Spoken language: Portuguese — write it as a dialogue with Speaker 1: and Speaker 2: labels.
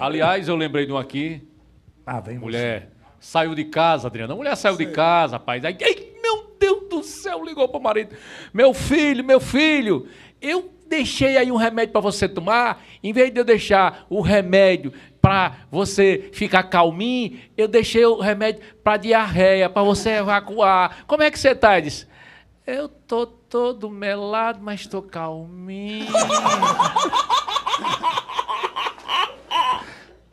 Speaker 1: Aliás, eu lembrei de um aqui. Ah, vem Mulher você. saiu de casa, Adriana. mulher saiu Sei. de casa, rapaz. Aí, Ei, meu Deus do céu, ligou pro marido. Meu filho, meu filho, eu deixei aí um remédio para você tomar. Em vez de eu deixar o remédio para você ficar calminho, eu deixei o remédio para diarreia, para você evacuar. Como é que você tá? Ele disse, eu tô todo melado, mas tô calminho.